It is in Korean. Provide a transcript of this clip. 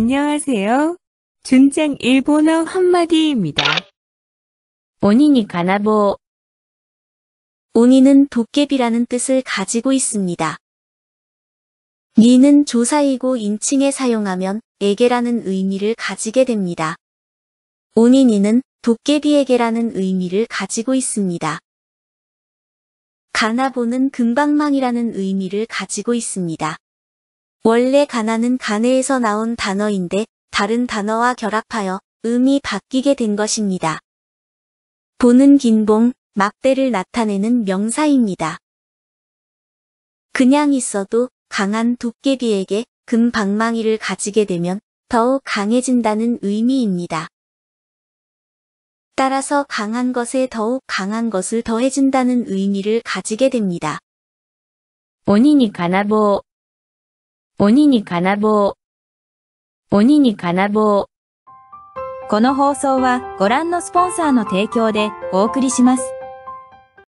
안녕하세요. 준장 일본어 한마디입니다. 오니니 가나보. 오니는 도깨비라는 뜻을 가지고 있습니다. 니는 조사이고 인칭에 사용하면 에게라는 의미를 가지게 됩니다. 오니니는 도깨비에게라는 의미를 가지고 있습니다. 가나보는 금방망이라는 의미를 가지고 있습니다. 원래 가나는 가네에서 나온 단어인데 다른 단어와 결합하여 음이 바뀌게 된 것입니다. 보는 긴봉, 막대를 나타내는 명사입니다. 그냥 있어도 강한 도깨비에게 금방망이를 가지게 되면 더욱 강해진다는 의미입니다. 따라서 강한 것에 더욱 강한 것을 더해준다는 의미를 가지게 됩니다. 본인이 가나보 뭐鬼に金棒。鬼に金棒。この放送はご覧のスポンサーの提供でお送りします。